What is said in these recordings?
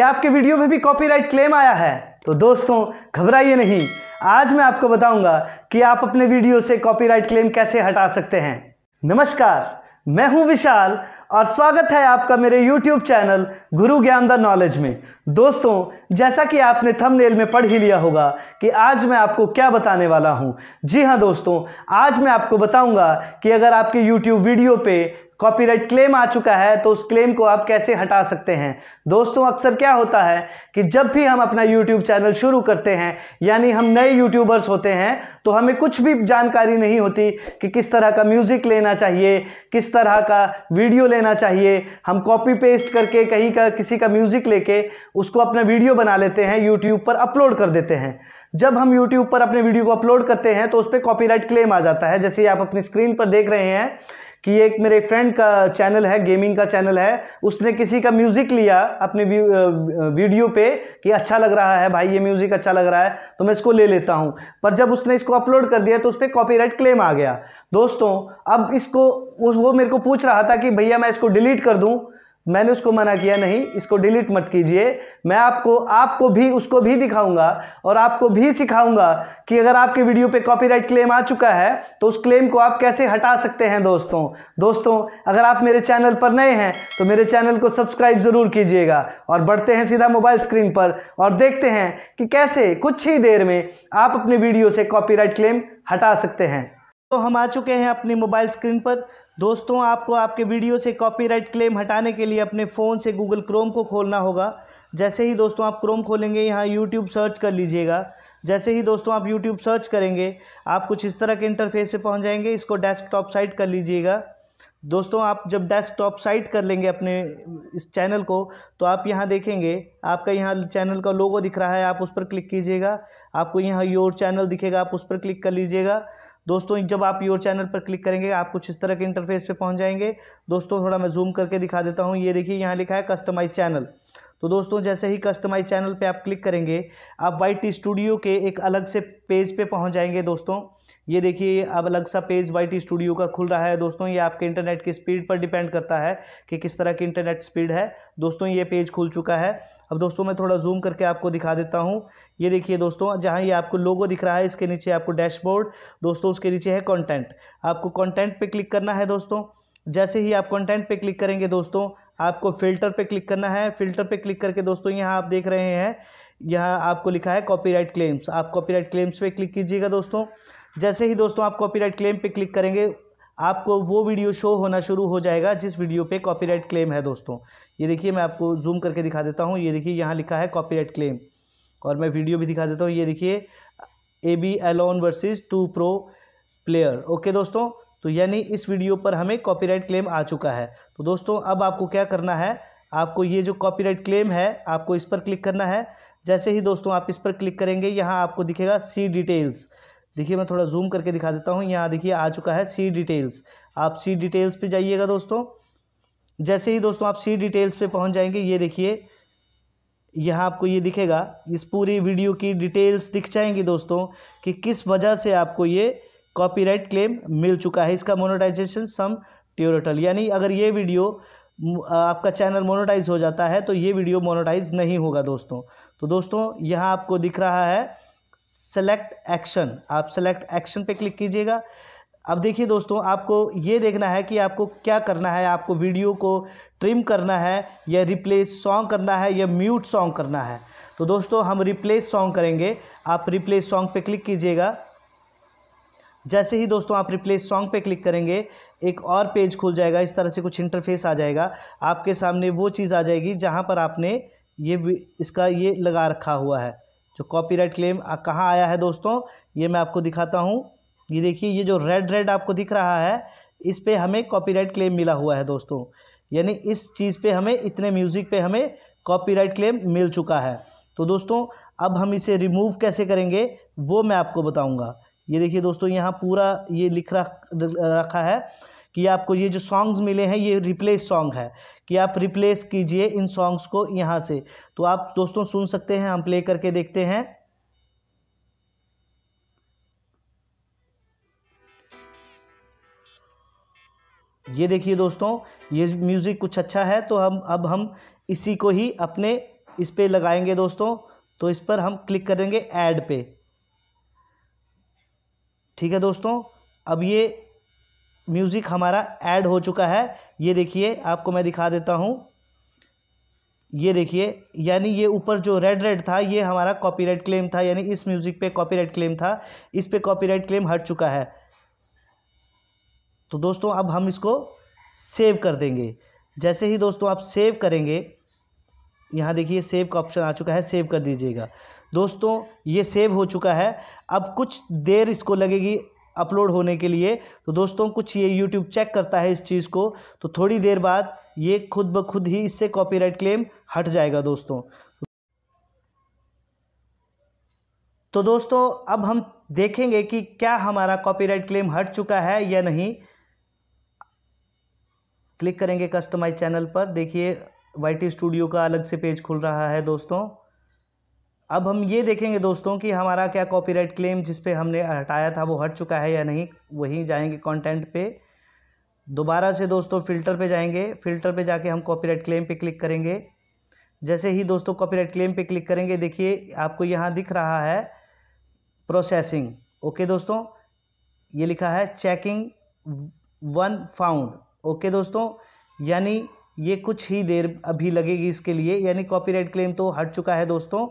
क्या आपके वीडियो में भी कॉपीराइट क्लेम आया है तो दोस्तों घबराइए नहीं आज मैं आपको बताऊंगा कि आप अपने वीडियो से कॉपीराइट क्लेम कैसे हटा सकते हैं नमस्कार मैं हूं विशाल और स्वागत है आपका मेरे YouTube चैनल गुरु ज्ञान द नॉलेज में दोस्तों जैसा कि आपने थंबनेल में पढ़ ही लिया होगा कि आज मैं आपको क्या बताने वाला हूं जी हां दोस्तों आज मैं आपको बताऊंगा कि अगर आपके YouTube वीडियो पे कॉपीराइट क्लेम आ चुका है तो उस क्लेम को आप कैसे हटा सकते हैं दोस्तों अक्सर क्या होता है कि जब भी हम अपना यूट्यूब चैनल शुरू करते हैं यानी हम नए यूट्यूबर्स होते हैं तो हमें कुछ भी जानकारी नहीं होती कि किस तरह का म्यूज़िक लेना चाहिए किस तरह का वीडियो लेना चाहिए हम कॉपी पेस्ट करके कहीं का किसी का म्यूज़िक लेके उसको अपना वीडियो बना लेते हैं यूट्यूब पर अपलोड कर देते हैं जब हम यूट्यूब पर अपने वीडियो को अपलोड करते हैं तो उस पर कॉपी क्लेम आ जाता है जैसे आप अपनी स्क्रीन पर देख रहे हैं कि एक मेरे फ्रेंड का चैनल है गेमिंग का चैनल है उसने किसी का म्यूज़िक लिया अपने वीडियो पे कि अच्छा लग रहा है भाई ये म्यूज़िक अच्छा लग रहा है तो मैं इसको ले लेता हूँ पर जब उसने इसको अपलोड कर दिया तो उस पर कॉपी क्लेम आ गया दोस्तों अब इसको वो मेरे को पूछ रहा था कि भैया मैं इसको डिलीट कर दूँ मैंने उसको मना किया नहीं इसको डिलीट मत कीजिए मैं आपको आपको भी उसको भी दिखाऊंगा और आपको भी सिखाऊंगा कि अगर आपके वीडियो पे कॉपीराइट क्लेम आ चुका है तो उस क्लेम को आप कैसे हटा सकते हैं दोस्तों दोस्तों अगर आप मेरे चैनल पर नए हैं तो मेरे चैनल को सब्सक्राइब ज़रूर कीजिएगा और बढ़ते हैं सीधा मोबाइल स्क्रीन पर और देखते हैं कि कैसे कुछ ही देर में आप अपने वीडियो से कॉपी क्लेम हटा सकते हैं तो हम आ चुके हैं अपने मोबाइल स्क्रीन पर दोस्तों आपको आपके वीडियो से कॉपीराइट क्लेम हटाने के लिए अपने फ़ोन से गूगल क्रोम को खोलना होगा जैसे ही दोस्तों आप क्रोम खोलेंगे यहाँ यूट्यूब सर्च कर लीजिएगा जैसे ही दोस्तों आप यूट्यूब सर्च करेंगे आप कुछ इस तरह के इंटरफेस पे पहुँच जाएंगे इसको डेस्कटॉप साइट कर लीजिएगा दोस्तों आप जब डेस्कटॉप साइट कर लेंगे अपने इस चैनल को तो आप यहाँ देखेंगे आपका यहाँ चैनल का लोगो दिख रहा है आप उस पर क्लिक कीजिएगा आपको यहाँ योर चैनल दिखेगा आप उस पर क्लिक कर लीजिएगा दोस्तों जब आप योर चैनल पर क्लिक करेंगे आप कुछ इस तरह के इंटरफेस पे पहुंच जाएंगे दोस्तों थोड़ा मैं जूम करके दिखा देता हूँ ये देखिए यहां लिखा है कस्टमाइज चैनल तो दोस्तों जैसे ही कस्टमाइज चैनल पे आप क्लिक करेंगे आप वाइट स्टूडियो के एक अलग से पेज पे पहुंच जाएंगे दोस्तों ये देखिए अब अलग सा पेज वाइट स्टूडियो का खुल रहा है दोस्तों ये आपके इंटरनेट की स्पीड पर डिपेंड करता है कि किस तरह की इंटरनेट स्पीड है दोस्तों ये पेज खुल चुका है अब दोस्तों मैं थोड़ा जूम करके आपको दिखा देता हूँ ये देखिए दोस्तों जहाँ ये आपको लोगो दिख रहा है इसके नीचे आपको डैशबोर्ड दोस्तों उसके नीचे है कॉन्टेंट आपको कॉन्टेंट पर क्लिक करना है दोस्तों जैसे ही आप कंटेंट पे क्लिक करेंगे दोस्तों आपको फिल्टर पे क्लिक करना है फिल्टर पे क्लिक करके दोस्तों यहाँ आप देख रहे हैं यहाँ आपको लिखा है कॉपीराइट क्लेम्स आप कॉपीराइट क्लेम्स पे क्लिक कीजिएगा दोस्तों जैसे ही दोस्तों आप कॉपीराइट क्लेम पे क्लिक करेंगे आपको वो वीडियो शो होना शुरू हो जाएगा जिस वीडियो पे कॉपीराइट क्लेम है दोस्तों ये देखिए मैं आपको जूम करके दिखा देता हूँ ये देखिए यहाँ लिखा है कॉपीराइट क्लेम और मैं वीडियो भी दिखा देता हूँ ये देखिए A B alone versus two pro player okay दोस्तों तो यानी इस वीडियो पर हमें कॉपीराइट क्लेम आ चुका है तो दोस्तों अब आपको क्या करना है आपको ये जो कॉपीराइट क्लेम है आपको इस पर क्लिक करना है जैसे ही दोस्तों आप इस पर क्लिक करेंगे यहाँ आपको दिखेगा सी डिटेल्स देखिए मैं थोड़ा जूम करके दिखा देता हूँ यहाँ देखिए आ चुका है सी डिटेल्स आप सी डिटेल्स पे जाइएगा दोस्तों जैसे ही दोस्तों आप सी डिटेल्स पे पहुँच जाएंगे ये देखिए यहाँ आपको ये दिखेगा इस पूरी वीडियो की डिटेल्स दिख जाएंगी दोस्तों कि किस वजह से आपको ये कॉपीराइट क्लेम मिल चुका है इसका मोनोटाइजेशन सम ट्यूरोटल यानी अगर ये वीडियो आपका चैनल मोनोटाइज हो जाता है तो ये वीडियो मोनोटाइज नहीं होगा दोस्तों तो दोस्तों यहाँ आपको दिख रहा है सेलेक्ट एक्शन आप सेलेक्ट एक्शन पे क्लिक कीजिएगा अब देखिए दोस्तों आपको ये देखना है कि आपको क्या करना है आपको वीडियो को ट्रिम करना है या रिप्लेस सॉन्ग करना है या म्यूट सॉन्ग करना है तो दोस्तों हम रिप्लेस सॉन्ग करेंगे आप रिप्लेस सॉन्ग पे क्लिक कीजिएगा जैसे ही दोस्तों आप रिप्लेस सॉन्ग पे क्लिक करेंगे एक और पेज खुल जाएगा इस तरह से कुछ इंटरफेस आ जाएगा आपके सामने वो चीज़ आ जाएगी जहाँ पर आपने ये इसका ये लगा रखा हुआ है जो कॉपीराइट क्लेम कहाँ आया है दोस्तों ये मैं आपको दिखाता हूँ ये देखिए ये जो रेड रेड आपको दिख रहा है इस पर हमें कॉपी क्लेम मिला हुआ है दोस्तों यानी इस चीज़ पर हमें इतने म्यूज़िक पे हमें कॉपी क्लेम मिल चुका है तो दोस्तों अब हम इसे रिमूव कैसे करेंगे वो मैं आपको बताऊँगा ये देखिए दोस्तों यहाँ पूरा ये लिख रखा है कि आपको ये जो सॉन्ग्स मिले हैं ये रिप्लेस सॉन्ग है कि आप रिप्लेस कीजिए इन सॉन्ग्स को यहाँ से तो आप दोस्तों सुन सकते हैं हम प्ले करके देखते हैं ये देखिए दोस्तों ये म्यूज़िक कुछ अच्छा है तो हम अब हम इसी को ही अपने इस पर लगाएंगे दोस्तों तो इस पर हम क्लिक करेंगे ऐड पे ठीक है दोस्तों अब ये म्यूज़िक हमारा ऐड हो चुका है ये देखिए आपको मैं दिखा देता हूँ ये देखिए यानी ये ऊपर जो रेड रेड था ये हमारा कॉपीराइट क्लेम था यानी इस म्यूज़िक पे कॉपीराइट क्लेम था इस पे कॉपीराइट क्लेम हट चुका है तो दोस्तों अब हम इसको सेव कर देंगे जैसे ही दोस्तों आप सेव करेंगे यहाँ देखिए सेव का ऑप्शन आ चुका है सेव कर दीजिएगा दोस्तों ये सेव हो चुका है अब कुछ देर इसको लगेगी अपलोड होने के लिए तो दोस्तों कुछ ये यूट्यूब चेक करता है इस चीज़ को तो थोड़ी देर बाद ये खुद ब खुद ही इससे कॉपीराइट क्लेम हट जाएगा दोस्तों तो दोस्तों अब हम देखेंगे कि क्या हमारा कॉपीराइट क्लेम हट चुका है या नहीं क्लिक करेंगे कस्टमाइज चैनल पर देखिए वाई टी स्टूडियो का अलग से पेज खुल रहा है दोस्तों अब हम ये देखेंगे दोस्तों कि हमारा क्या कॉपीराइट क्लेम जिस पे हमने हटाया था वो हट चुका है या नहीं वहीं जाएंगे कंटेंट पे दोबारा से दोस्तों फ़िल्टर पे जाएंगे फ़िल्टर पे जाके हम कॉपीराइट क्लेम पे क्लिक करेंगे जैसे ही दोस्तों कॉपीराइट क्लेम पे क्लिक करेंगे देखिए आपको यहाँ दिख रहा है प्रोसेसिंग ओके दोस्तों ये लिखा है चेकिंग वन फाउंड ओके दोस्तों यानी ये कुछ ही देर अभी लगेगी इसके लिए यानी कॉपीराइट क्लेम तो हट चुका है दोस्तों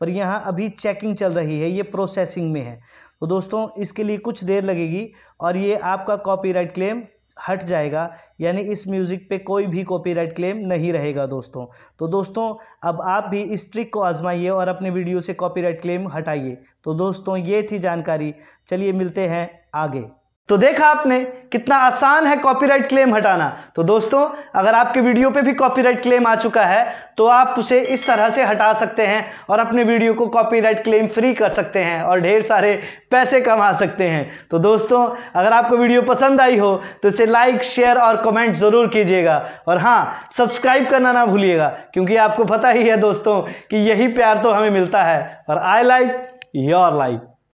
पर यहाँ अभी चेकिंग चल रही है ये प्रोसेसिंग में है तो दोस्तों इसके लिए कुछ देर लगेगी और ये आपका कॉपीराइट क्लेम हट जाएगा यानी इस म्यूज़िक पे कोई भी कॉपीराइट क्लेम नहीं रहेगा दोस्तों तो दोस्तों अब आप भी इस ट्रिक को आजमाइए और अपने वीडियो से कॉपीराइट क्लेम हटाइए तो दोस्तों ये थी जानकारी चलिए मिलते हैं आगे तो देखा आपने कितना आसान है कॉपीराइट क्लेम हटाना तो दोस्तों अगर आपके वीडियो पे भी कॉपीराइट क्लेम आ चुका है तो आप उसे इस तरह से हटा सकते हैं और अपने वीडियो को कॉपीराइट क्लेम फ्री कर सकते हैं और ढेर सारे पैसे कमा सकते हैं तो दोस्तों अगर आपको वीडियो पसंद आई हो तो इसे लाइक शेयर और कमेंट ज़रूर कीजिएगा और हाँ सब्सक्राइब करना ना भूलिएगा क्योंकि आपको पता ही है दोस्तों कि यही प्यार तो हमें मिलता है और आई लाइक योर लाइक